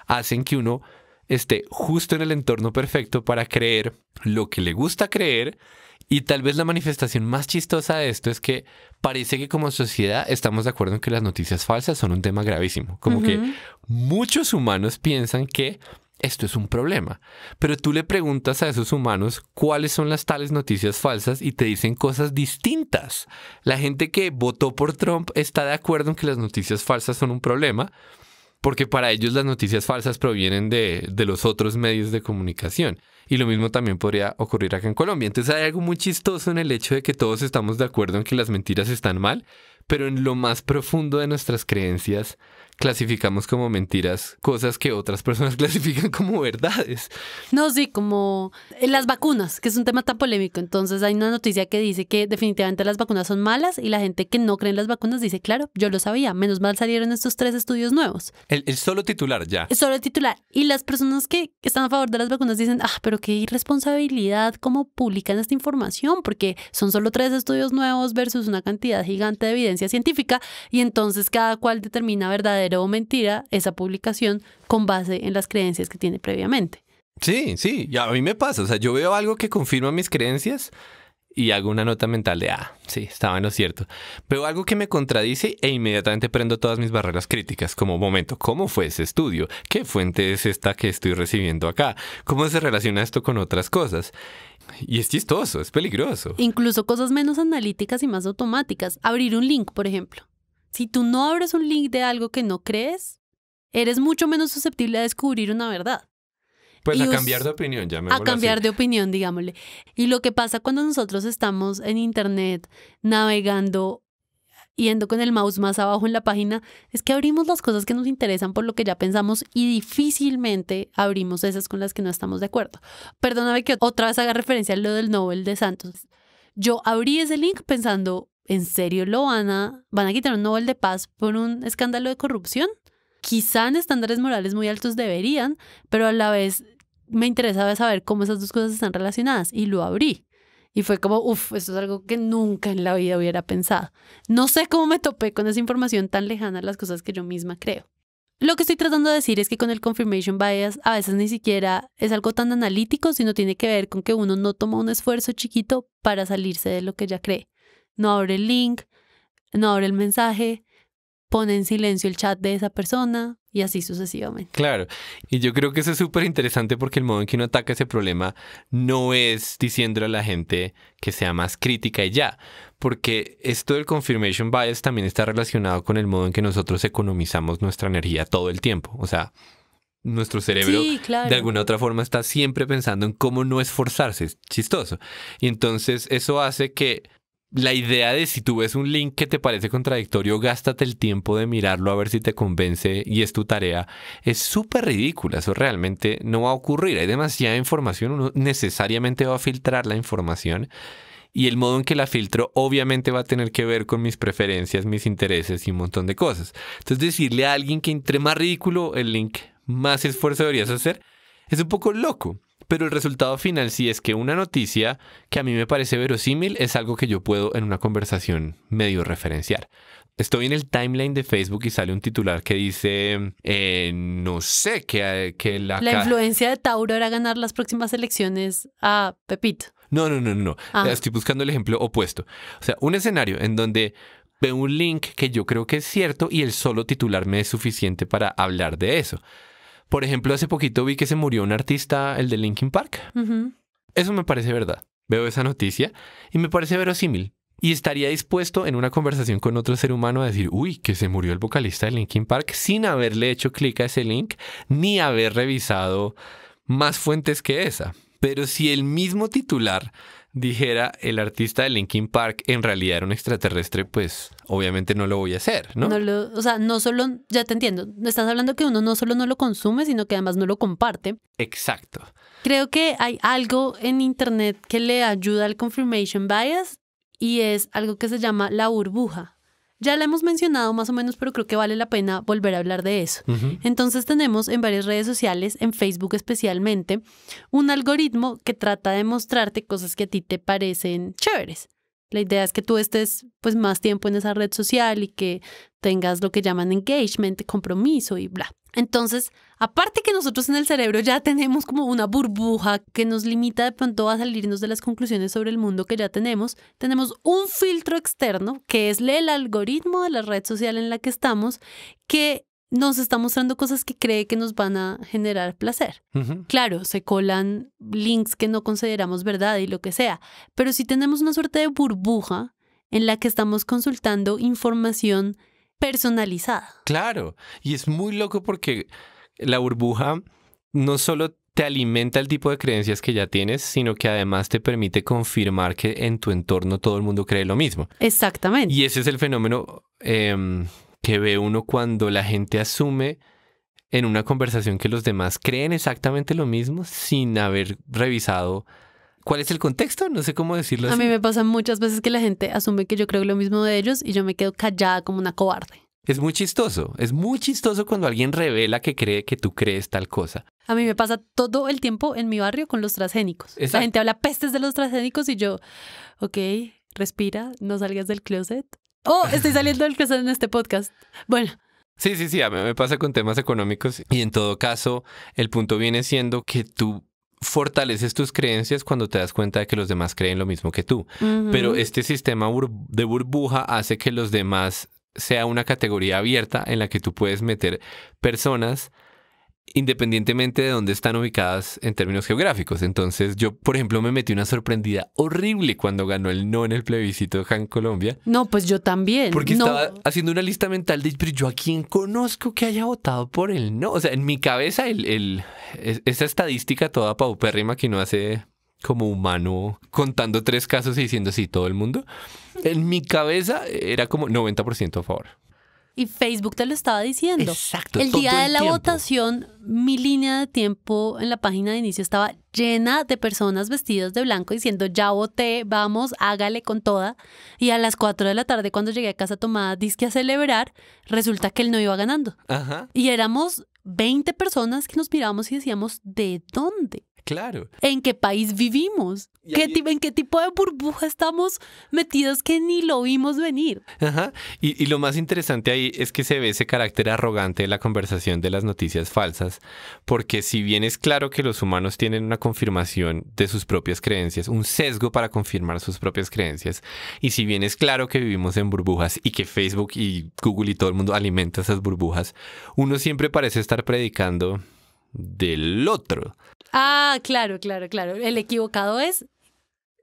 hacen que uno esté justo en el entorno perfecto para creer lo que le gusta creer. Y tal vez la manifestación más chistosa de esto es que parece que como sociedad estamos de acuerdo en que las noticias falsas son un tema gravísimo. Como que muchos humanos piensan que esto es un problema. Pero tú le preguntas a esos humanos cuáles son las tales noticias falsas y te dicen cosas distintas. La gente que votó por Trump está de acuerdo en que las noticias falsas son un problema porque para ellos las noticias falsas provienen de los otros medios de comunicación. Y lo mismo también podría ocurrir acá en Colombia. Entonces hay algo muy chistoso en el hecho de que todos estamos de acuerdo en que las mentiras están mal, pero en lo más profundo de nuestras creencias clasificamos como mentiras cosas que otras personas clasifican como verdades. No, sí, como eh, las vacunas, que es un tema tan polémico. Entonces hay una noticia que dice que definitivamente las vacunas son malas y la gente que no cree en las vacunas dice, claro, yo lo sabía, menos mal salieron estos tres estudios nuevos. El, solo titular ya. El solo titular. Y las personas que están a favor de las vacunas dicen, ah, pero qué irresponsabilidad, cómo publican esta información, porque son solo tres estudios nuevos versus una cantidad gigante de evidencia científica y entonces cada cual determina verdadero o mentira esa publicación con base en las creencias que tiene previamente. Sí, sí, a mí me pasa, o sea, yo veo algo que confirma mis creencias y hago una nota mental de, ah, sí, estaba en lo cierto. Veo algo que me contradice e inmediatamente prendo todas mis barreras críticas, como momento, ¿cómo fue ese estudio? ¿Qué fuente es esta que estoy recibiendo acá? ¿Cómo se relaciona esto con otras cosas? Y es chistoso, es peligroso. Incluso cosas menos analíticas y más automáticas. Abrir un link, por ejemplo. Si tú no abres un link de algo que no crees, eres mucho menos susceptible a descubrir una verdad. Pues a cambiar de opinión, ya me A cambiar de opinión, digámosle. Y lo que pasa cuando nosotros estamos en Internet navegando, yendo con el mouse más abajo en la página, es que abrimos las cosas que nos interesan por lo que ya pensamos y difícilmente abrimos esas con las que no estamos de acuerdo. Perdóname que otra vez haga referencia a lo del Nobel de Santos. Yo abrí ese link pensando, ¿en serio lo van a, van a quitar un Nobel de Paz por un escándalo de corrupción? Quizá en estándares morales muy altos deberían, pero a la vez me interesaba saber cómo esas dos cosas están relacionadas y lo abrí. Y fue como, uff, esto es algo que nunca en la vida hubiera pensado. No sé cómo me topé con esa información tan lejana a las cosas que yo misma creo. Lo que estoy tratando de decir es que con el confirmation bias a veces ni siquiera es algo tan analítico, sino tiene que ver con que uno no toma un esfuerzo chiquito para salirse de lo que ya cree no abre el link, no abre el mensaje, pone en silencio el chat de esa persona y así sucesivamente. Claro, y yo creo que eso es súper interesante porque el modo en que uno ataca ese problema no es diciéndole a la gente que sea más crítica y ya, porque esto del confirmation bias también está relacionado con el modo en que nosotros economizamos nuestra energía todo el tiempo, o sea... Nuestro cerebro de alguna otra forma está siempre pensando en cómo no esforzarse, es chistoso. Y entonces eso hace que la idea de si tú ves un link que te parece contradictorio, gástate el tiempo de mirarlo a ver si te convence y es tu tarea, es súper ridícula. Eso realmente no va a ocurrir. Hay demasiada información, uno necesariamente va a filtrar la información. Y el modo en que la filtro obviamente va a tener que ver con mis preferencias, mis intereses y un montón de cosas. Entonces decirle a alguien que entre más ridículo el link, más esfuerzo deberías hacer, es un poco loco. Pero el resultado final sí es que una noticia que a mí me parece verosímil es algo que yo puedo en una conversación medio referenciar. Estoy en el timeline de Facebook y sale un titular que dice, eh, no sé, que, la... La influencia de Tauro era ganar las próximas elecciones a Pepito. No, no, no, no. Ah. Estoy buscando el ejemplo opuesto. O sea, un escenario en donde veo un link que yo creo que es cierto y el solo titular me es suficiente para hablar de eso. Por ejemplo, hace poquito vi que se murió un artista, el de Linkin Park. Eso me parece verdad. Veo esa noticia y me parece verosímil. Y estaría dispuesto en una conversación con otro ser humano a decir, uy, que se murió el vocalista de Linkin Park sin haberle hecho clic a ese link ni haber revisado más fuentes que esa. Pero si el mismo titular dijera el artista de Linkin Park en realidad era un extraterrestre, pues obviamente no lo voy a hacer, ¿no? no o sea, no solo, ya te entiendo, estás hablando que uno no solo no lo consume, sino que además no lo comparte. Exacto. Creo que hay algo en Internet que le ayuda al confirmation bias y es algo que se llama la burbuja. Ya la hemos mencionado más o menos, pero creo que vale la pena volver a hablar de eso. Entonces tenemos en varias redes sociales, en Facebook especialmente, un algoritmo que trata de mostrarte cosas que a ti te parecen chéveres. La idea es que tú estés pues más tiempo en esa red social y que tengas lo que llaman engagement, compromiso y bla. Entonces, Aparte que nosotros en el cerebro ya tenemos como una burbuja que nos limita de pronto a salirnos de las conclusiones sobre el mundo que ya tenemos, tenemos un filtro externo que es el algoritmo de la red social en la que estamos que nos está mostrando cosas que cree que nos van a generar placer. Claro, se colan links que no consideramos verdad y lo que sea, pero si sí tenemos una suerte de burbuja en la que estamos consultando información personalizada. Claro, y es muy loco porque la burbuja no solo te alimenta el tipo de creencias que ya tienes, sino que además te permite confirmar que en tu entorno todo el mundo cree lo mismo. Exactamente. Y ese es el fenómeno em, que ve uno cuando la gente asume en una conversación que los demás creen exactamente lo mismo sin haber revisado cuál es el contexto, no sé cómo decirlo. Así. A mí me pasa muchas veces que la gente asume que yo creo lo mismo de ellos y yo me quedo callada como una cobarde. Es muy chistoso, es muy chistoso cuando alguien revela que cree que tú crees tal cosa. A mí me pasa todo el tiempo en mi barrio con los transgénicos. La gente habla pestes de los transgénicos y yo, ok, respira, no salgas del closet. Oh, estoy saliendo del closet en este podcast. Bueno. Sí, sí, sí, a mí me pasa con temas económicos y en todo caso el punto viene siendo que tú fortaleces tus creencias cuando te das cuenta de que los demás creen lo mismo que tú. Pero este sistema de burbuja hace que los demás sea una categoría abierta en la que tú puedes meter personas independientemente de dónde están ubicadas en términos geográficos. Entonces yo, por ejemplo, me metí una sorprendida horrible cuando ganó el no en el plebiscito de Han Colombia. No, pues yo también. Porque estaba haciendo una lista mental de, pero yo a quién conozco que haya votado por el no. O sea, en mi cabeza el, esa estadística toda paupérrima que no hace como humano contando tres casos y diciendo sí, todo el mundo. En mi cabeza era como 90% a favor. Y Facebook te lo estaba diciendo. Exacto. El día de la votación, mi línea de tiempo en la página de inicio estaba llena de personas vestidas de blanco diciendo, ya voté, vamos, hágale con toda. Y a las 4 de la tarde, cuando llegué a casa tomada disque a celebrar, resulta que él no iba ganando. Y éramos 20 personas que nos mirábamos y decíamos, ¿de dónde? Claro. ¿En qué país vivimos? ¿Qué ¿En qué tipo de burbuja estamos metidos que ni lo vimos venir? Ajá. Y, y, lo más interesante ahí es que se ve ese carácter arrogante de la conversación de las noticias falsas, porque si bien es claro que los humanos tienen una confirmación de sus propias creencias, un sesgo para confirmar sus propias creencias, y si bien es claro que vivimos en burbujas y que Facebook y Google y todo el mundo alimenta esas burbujas, uno siempre parece estar predicando del otro. Ah, claro, claro, claro. El equivocado es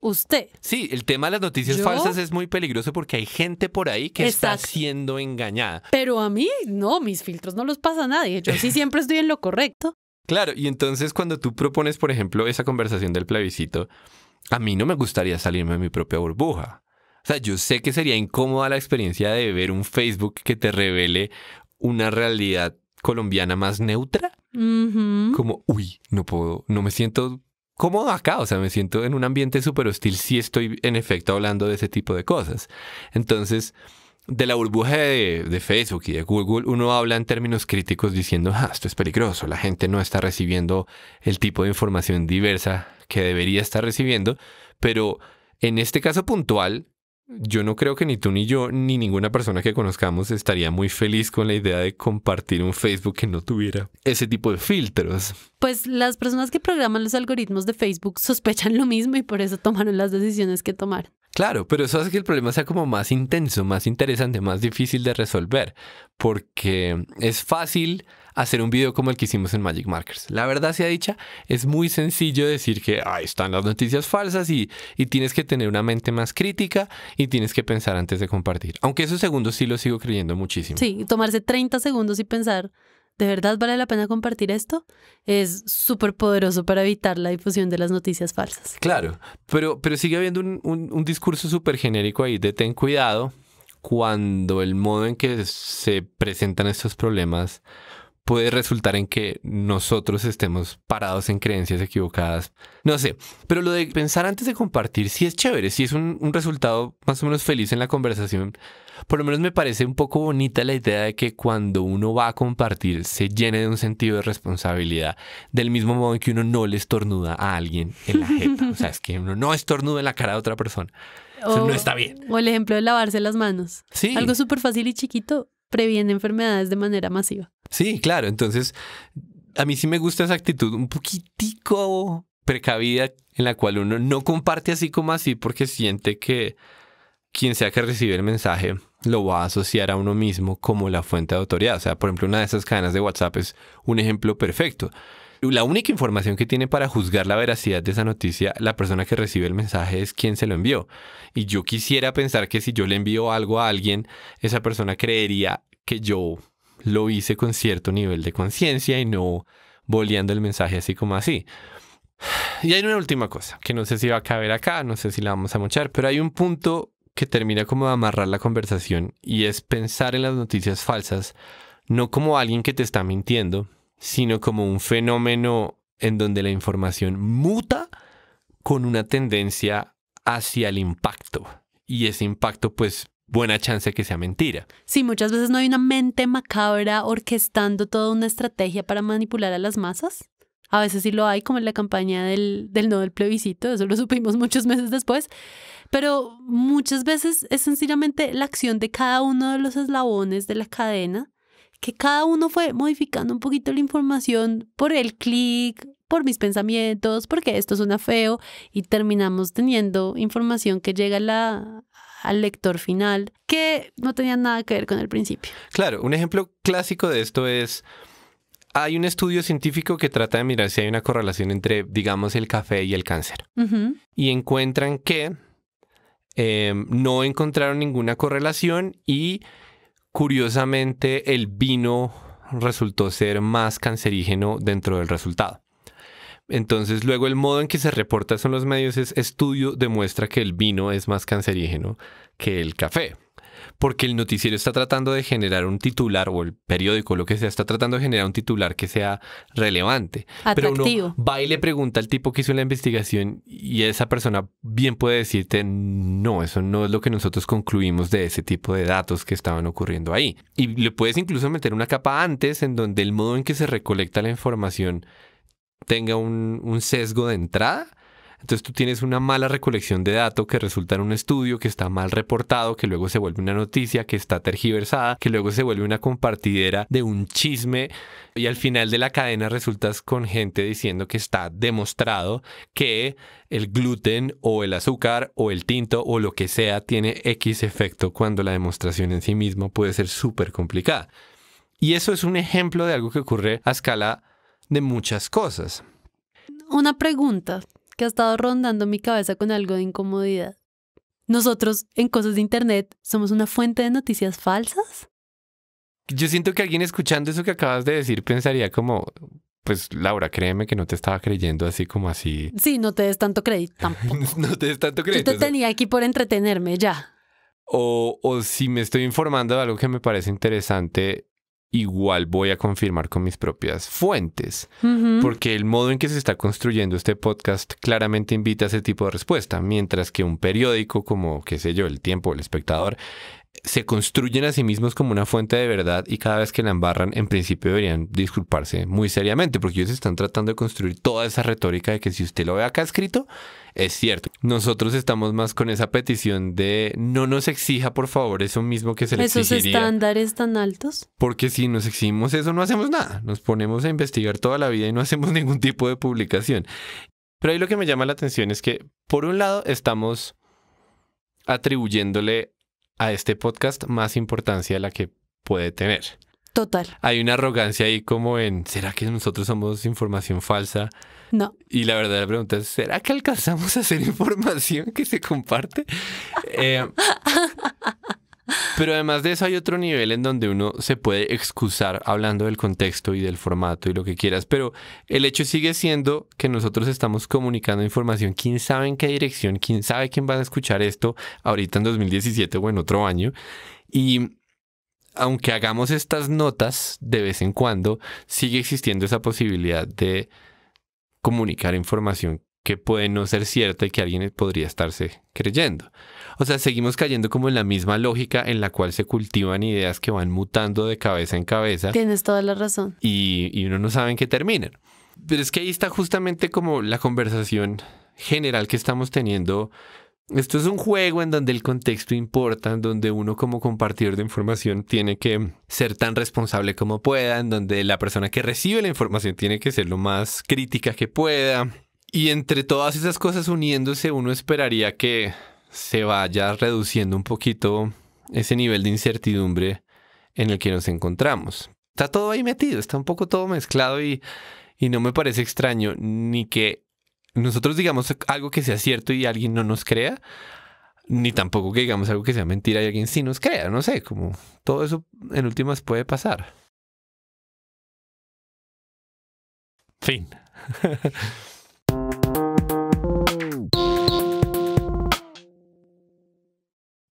usted. Sí, el tema de las noticias falsas es muy peligroso porque hay gente por ahí que está siendo engañada. Pero a mí, no, mis filtros no los pasa nadie. Yo sí siempre estoy en lo correcto. Claro, y entonces cuando tú propones, por ejemplo, esa conversación del plebiscito, a mí no me gustaría salirme de mi propia burbuja. O sea, yo sé que sería incómoda la experiencia de ver un Facebook que te revele una realidad colombiana más neutra. Como, uy, no puedo, no me siento cómodo acá, o sea, me siento en un ambiente súper hostil si estoy en efecto hablando de ese tipo de cosas. Entonces, de la burbuja de, Facebook y de Google, uno habla en términos críticos diciendo, ah, esto es peligroso, la gente no está recibiendo el tipo de información diversa que debería estar recibiendo, pero en este caso puntual, yo no creo que ni tú ni yo, ni ninguna persona que conozcamos estaría muy feliz con la idea de compartir un Facebook que no tuviera ese tipo de filtros. Pues las personas que programan los algoritmos de Facebook sospechan lo mismo y por eso tomaron las decisiones que tomaron. Claro, pero eso hace que el problema sea como más intenso, más interesante, más difícil de resolver, porque es fácil hacer un video como el que hicimos en Magic Markers. La verdad sea dicha, es muy sencillo decir que ahí están las noticias falsas y, y tienes que tener una mente más crítica y tienes que pensar antes de compartir. Aunque esos segundos sí lo sigo creyendo muchísimo. Sí, tomarse 30 segundos y pensar, ¿de verdad vale la pena compartir esto? Es súper poderoso para evitar la difusión de las noticias falsas. Claro, pero, pero sigue habiendo un, un discurso súper genérico ahí de ten cuidado cuando el modo en que se presentan estos problemas puede resultar en que nosotros estemos parados en creencias equivocadas. No sé, pero lo de pensar antes de compartir si es chévere, si es un, resultado más o menos feliz en la conversación. Por lo menos me parece un poco bonita la idea de que cuando uno va a compartir se llene de un sentido de responsabilidad, del mismo modo en que uno no le estornuda a alguien en la jeta. O sea, es que uno no estornuda en la cara de otra persona. Eso no está bien. O el ejemplo de lavarse las manos. Sí. Algo súper fácil y chiquito, previene enfermedades de manera masiva. Sí, claro. Entonces, a mí sí me gusta esa actitud un poquitico precavida en la cual uno no comparte así como así porque siente que quien sea que recibe el mensaje lo va a asociar a uno mismo como la fuente de autoridad. O sea, por ejemplo, una de esas cadenas de WhatsApp es un ejemplo perfecto la única información que tiene para juzgar la veracidad de esa noticia la persona que recibe el mensaje es quien se lo envió. Y yo quisiera pensar que si yo le envío algo a alguien, esa persona creería que yo lo hice con cierto nivel de conciencia y no boleando el mensaje así como así. Y hay una última cosa, que no sé si va a caber acá, no sé si la vamos a mochar, pero hay un punto que termina como de amarrar la conversación y es pensar en las noticias falsas, no como alguien que te está mintiendo, sino como un fenómeno en donde la información muta con una tendencia hacia el impacto. Y ese impacto, pues, buena chance que sea mentira. Sí, muchas veces no hay una mente macabra orquestando toda una estrategia para manipular a las masas. A veces sí lo hay, como en la campaña del, del no del plebiscito, eso lo supimos muchos meses después, pero muchas veces es sencillamente la acción de cada uno de los eslabones de la cadena que cada uno fue modificando un poquito la información por el clic, por mis pensamientos, porque esto suena feo y terminamos teniendo información que llega al lector final que no tenía nada que ver con el principio. Claro, un ejemplo clásico de esto es... Hay un estudio científico que trata de mirar si hay una correlación entre, digamos, el café y el cáncer. Y encuentran que eh, no encontraron ninguna correlación y Curiosamente, el vino resultó ser más cancerígeno dentro del resultado. Entonces, luego el modo en que se reporta son en los medios es estudio demuestra que el vino es más cancerígeno que el café porque el noticiero está tratando de generar un titular, o el periódico, lo que sea, está tratando de generar un titular que sea relevante. Atractivo. Pero va y le pregunta al tipo que hizo la investigación y esa persona bien puede decirte, no, eso no es lo que nosotros concluimos de ese tipo de datos que estaban ocurriendo ahí. Y le puedes incluso meter una capa antes en donde el modo en que se recolecta la información tenga un, sesgo de entrada entonces tú tienes una mala recolección de datos que resulta en un estudio que está mal reportado, que luego se vuelve una noticia, que está tergiversada, que luego se vuelve una compartidera de un chisme y al final de la cadena resultas con gente diciendo que está demostrado que el gluten o el azúcar o el tinto o lo que sea tiene X efecto cuando la demostración en sí misma puede ser súper complicada. Y eso es un ejemplo de algo que ocurre a escala de muchas cosas. Una pregunta, que ha estado rondando mi cabeza con algo de incomodidad. ¿Nosotros, en cosas de Internet, somos una fuente de noticias falsas? Yo siento que alguien escuchando eso que acabas de decir pensaría como, pues Laura, créeme que no te estaba creyendo así como así. Sí, no te des tanto crédito tampoco. no te des tanto crédito. Yo te tenía aquí por entretenerme ya. O, o si me estoy informando de algo que me parece interesante, igual voy a confirmar con mis propias fuentes, porque el modo en que se está construyendo este podcast claramente invita a ese tipo de respuesta, mientras que un periódico como, qué sé yo, El Tiempo, El Espectador, se construyen a sí mismos como una fuente de verdad y cada vez que la embarran, en principio deberían disculparse muy seriamente, porque ellos están tratando de construir toda esa retórica de que si usted lo ve acá escrito, es cierto. Nosotros estamos más con esa petición de no nos exija, por favor, eso mismo que se le ¿Esos estándares tan altos? Porque si nos exigimos eso, no hacemos nada. Nos ponemos a investigar toda la vida y no hacemos ningún tipo de publicación. Pero ahí lo que me llama la atención es que, por un lado, estamos atribuyéndole a este podcast más importancia de la que puede tener. Total. Hay una arrogancia ahí como en, ¿será que nosotros somos información falsa? No. Y la verdad la pregunta es, ¿será que alcanzamos a hacer información que se comparte? eh, pero además de eso hay otro nivel en donde uno se puede excusar hablando del contexto y del formato y lo que quieras, pero el hecho sigue siendo que nosotros estamos comunicando información, quién sabe en qué dirección, quién sabe quién va a escuchar esto ahorita en 2017 o en otro año. Y aunque hagamos estas notas de vez en cuando, sigue existiendo esa posibilidad de comunicar información que puede no ser cierta y que alguien podría estarse creyendo. O sea, seguimos cayendo como en la misma lógica en la cual se cultivan ideas que van mutando de cabeza en cabeza. Tienes toda la razón. Y, uno no sabe en qué terminan. Pero es que ahí está justamente como la conversación general que estamos teniendo. Esto es un juego en donde el contexto importa, en donde uno como compartidor de información tiene que ser tan responsable como pueda, en donde la persona que recibe la información tiene que ser lo más crítica que pueda, y entre todas esas cosas uniéndose, uno esperaría que se vaya reduciendo un poquito ese nivel de incertidumbre en el que nos encontramos. Está todo ahí metido, está un poco todo mezclado y, y no me parece extraño ni que nosotros digamos algo que sea cierto y alguien no nos crea, ni tampoco que digamos algo que sea mentira y alguien sí nos crea, no sé, como todo eso en últimas puede pasar. Fin.